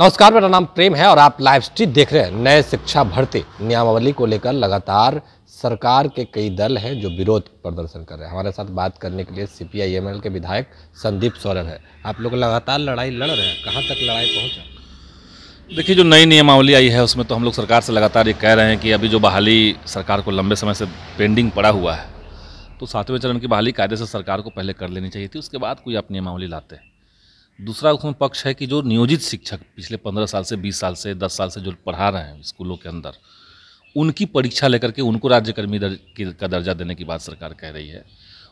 नमस्कार मेरा नाम प्रेम है और आप लाइव स्ट्रीट देख रहे हैं नए शिक्षा भर्ती नियमावली को लेकर लगातार सरकार के कई दल हैं जो विरोध प्रदर्शन कर रहे हैं हमारे साथ बात करने के लिए C P I M L के विधायक संदीप सोरेन है आप लोग लगातार लड़ाई लड़ रहे हैं कहाँ तक लड़ाई पहुँचा देखिए जो नई नियमावली आई है उसमें तो हम लोग सरकार से लगातार ये कह रहे हैं कि अभी जो बहाली सरकार को लंबे समय से पेंडिंग पड़ा हुआ है तो सातवें चरण की बहाली कायदे से सरकार को पहले कर लेनी चाहिए थी उसके बाद कोई आप नियमावली लाते हैं दूसरा उसमें पक्ष है कि जो नियोजित शिक्षक पिछले पंद्रह साल से बीस साल से दस साल से जो पढ़ा रहे हैं स्कूलों के अंदर उनकी परीक्षा लेकर के उनको राज्यकर्मी दर, का दर्जा देने की बात सरकार कह रही है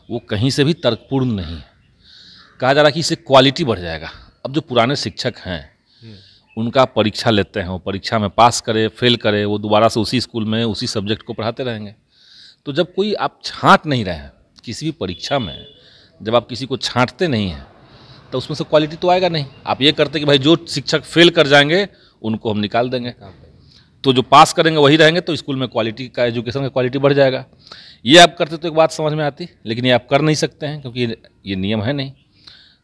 वो कहीं से भी तर्कपूर्ण नहीं है कहा जा रहा है कि इससे क्वालिटी बढ़ जाएगा अब जो पुराने शिक्षक हैं हम्म। उनका परीक्षा लेते हैं वो परीक्षा में पास करे फेल करे वो दोबारा से उसी स्कूल में उसी सब्जेक्ट को पढ़ाते रहेंगे तो जब कोई आप छाँट नहीं रहे हैं किसी भी परीक्षा में जब आप किसी को छाँटते नहीं हैं तो उसमें से क्वालिटी तो आएगा नहीं आप ये करते कि भाई जो शिक्षक फेल कर जाएंगे उनको हम निकाल देंगे हाँ तो जो पास करेंगे वही रहेंगे तो स्कूल में क्वालिटी का एजुकेशन का क्वालिटी बढ़ जाएगा ये आप करते तो एक बात समझ में आती लेकिन ये आप कर नहीं सकते हैं क्योंकि ये नियम है नहीं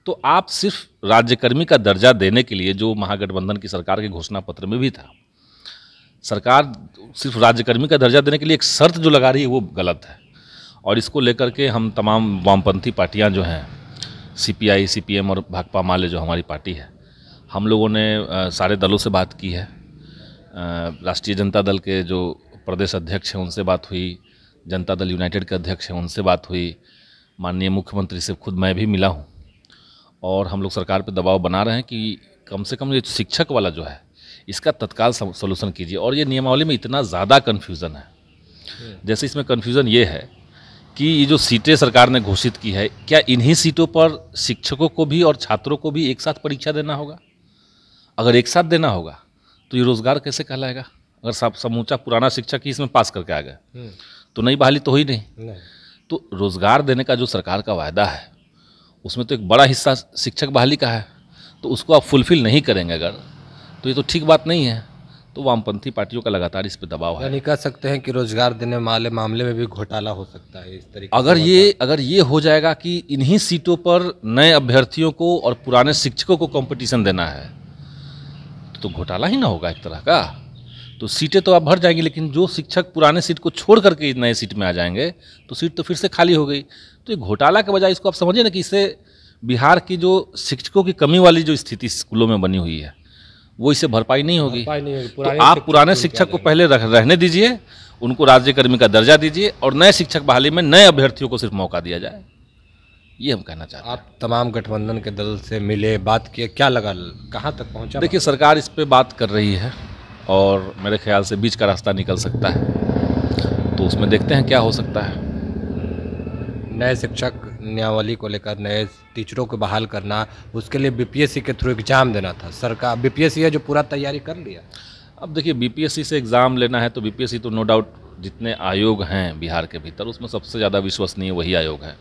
तो आप सिर्फ राज्यकर्मी का दर्जा देने के लिए जो महागठबंधन की सरकार के घोषणा पत्र में भी था सरकार सिर्फ राज्यकर्मी का दर्जा देने के लिए एक शर्त जो लगा रही है वो गलत है और इसको लेकर के हम तमाम वामपंथी पार्टियां जो हैं सीपीआई सीपीएम और भाकपा माले जो हमारी पार्टी है हम लोगों ने सारे दलों से बात की है राष्ट्रीय जनता दल के जो प्रदेश अध्यक्ष हैं उनसे बात हुई जनता दल यूनाइटेड के अध्यक्ष हैं उनसे बात हुई माननीय मुख्यमंत्री से खुद मैं भी मिला हूँ और हम लोग सरकार पर दबाव बना रहे हैं कि कम से कम ये शिक्षक वाला जो है इसका तत्काल सोल्यूशन कीजिए और ये नियमावली में इतना ज़्यादा कन्फ्यूज़न है हम्म। जैसे इसमें कन्फ्यूज़न ये है कि ये जो सीटें सरकार ने घोषित की है क्या इन्हीं सीटों पर शिक्षकों को भी और छात्रों को भी एक साथ परीक्षा देना होगा अगर एक साथ देना होगा तो ये रोज़गार कैसे कहलाएगा अगर सब समूचा पुराना शिक्षक ही इसमें पास करके आ गए हम्म। तो नई बहाली तो ही नहीं, नहीं। तो रोज़गार देने का जो सरकार का वायदा है उसमें तो एक बड़ा हिस्सा शिक्षक बहाली का है तो उसको आप फुलफ़िल नहीं करेंगे अगर तो ये तो ठीक बात नहीं है तो वामपंथी पार्टियों का लगातार इस पर दबाव है यानी कह सकते हैं कि रोजगार देने वाले मामले में भी घोटाला हो सकता है इस तरीके अगर ये अगर ये हो जाएगा कि इन्हीं सीटों पर नए अभ्यर्थियों को और पुराने शिक्षकों को कॉम्पिटिशन देना है तो घोटाला ही ना होगा एक तरह का तो सीटें तो आप भर जाएंगी लेकिन जो शिक्षक पुराने सीट को छोड़ करके नए सीट में आ जाएंगे तो सीट तो फिर से खाली हो गई तो ये घोटाला के बजाय इसको आप समझिए ना कि इससे बिहार की जो शिक्षकों की कमी वाली जो स्थिति स्कूलों में बनी हुई है वो इससे भरपाई नहीं होगी तो आप पुराने शिक्षक को पहले रह, रहने दीजिए उनको राज्यकर्मी का दर्जा दीजिए और नए शिक्षक बहाली में नए अभ्यर्थियों को सिर्फ मौका दिया जाए ये हम कहना चाहते हैं आप तमाम गठबंधन के दल से मिले बात किए क्या लगा कहाँ तक पहुँचा देखिए सरकार इस पर बात कर रही है और मेरे ख्याल से बीच का रास्ता निकल सकता है तो उसमें देखते हैं क्या हो सकता है नए शिक्षक नियावली को लेकर नए टीचरों को बहाल करना उसके लिए बीपीएससी के थ्रू एग्ज़ाम देना था सरकार बीपीएससी है जो पूरा तैयारी कर लिया अब देखिए बीपीएससी से एग्ज़ाम लेना है तो बीपीएससी तो नो डाउट जितने आयोग हैं बिहार के भीतर उसमें सबसे ज़्यादा विश्वसनीय वही आयोग है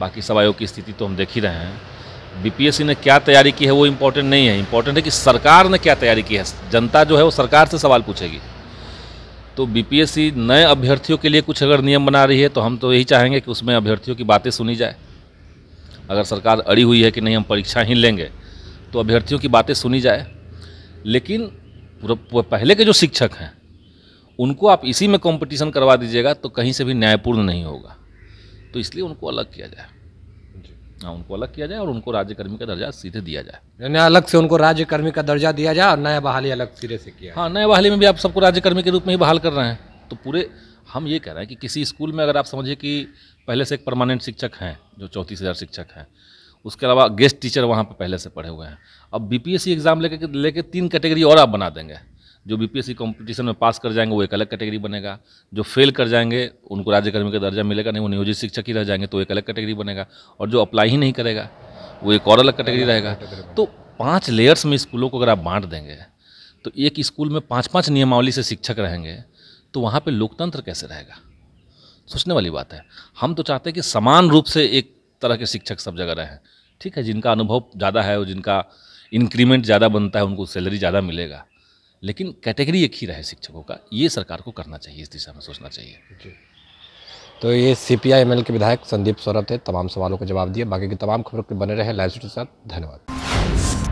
बाकी सब आयोग की स्थिति तो हम देख ही रहे हैं बीपीएससी ने क्या तैयारी की है वो इम्पोर्टेंट नहीं है इम्पोर्टेंट है कि सरकार ने क्या तैयारी की है जनता जो है वो सरकार से सवाल पूछेगी तो बीपीएससी नए अभ्यर्थियों के लिए कुछ अगर नियम बना रही है तो हम तो यही चाहेंगे कि उसमें अभ्यर्थियों की बातें सुनी जाए अगर सरकार अड़ी हुई है कि नहीं हम परीक्षा ही लेंगे तो अभ्यर्थियों की बातें सुनी जाए लेकिन पहले के जो शिक्षक हैं उनको आप इसी में कंपटीशन करवा दीजिएगा तो कहीं से भी न्यायपूर्ण नहीं होगा तो इसलिए उनको अलग किया जाए हाँ, उनको अलग किया जाए और उनको राज्यकर्मी का दर्जा सीधे दिया जाए यानी अलग से उनको राज्यकर्मी का दर्जा दिया जाए और नया बहाली अलग सिरे से किया हाँ नया बहाली में भी आप सबको राज्यकर्मी के रूप में ही बहाल कर रहे हैं तो पूरे हम ये कह रहे हैं कि किसी स्कूल में अगर आप समझिए कि पहले से एक परमानेंट शिक्षक हैं जो चौंतीस हज़ार शिक्षक हैं उसके अलावा गेस्ट टीचर वहाँ पर पहले से पढ़े हुए हैं अब बी एग्ज़ाम लेके लेकर तीन कैटेगरी और आप बना देंगे जो बीपीएससी कंपटीशन में पास कर जाएंगे वो एक अलग कैटेगरी बनेगा जो फेल कर जाएंगे उनको राज्य कर्मी का दर्जा मिलेगा नहीं वो नियोजित शिक्षक ही रह जाएंगे तो एक अलग कैटेगरी बनेगा और जो अप्लाई ही नहीं करेगा वो एक और अलग कैटेगरी रहेगा तो पाँच लेयर्स में स्कूलों को अगर आप बांट देंगे तो एक स्कूल में पाँच पाँच नियमावली से शिक्षक रहेंगे तो वहाँ पर लोकतंत्र कैसे रहेगा सोचने वाली बात है हम तो चाहते हैं कि समान रूप से एक तरह के शिक्षक सब जगह रहें ठीक है जिनका अनुभव ज़्यादा है और जिनका इंक्रीमेंट ज़्यादा बनता है उनको सैलरी ज़्यादा मिलेगा लेकिन कैटेगरी एक ही रहे शिक्षकों का ये सरकार को करना चाहिए इस दिशा में सोचना चाहिए तो ये C P I M L के विधायक संदीप सौरभ थे तमाम सवालों का जवाब दिए बाकी की तमाम खबरों के बने रहे लाइव के साथ धन्यवाद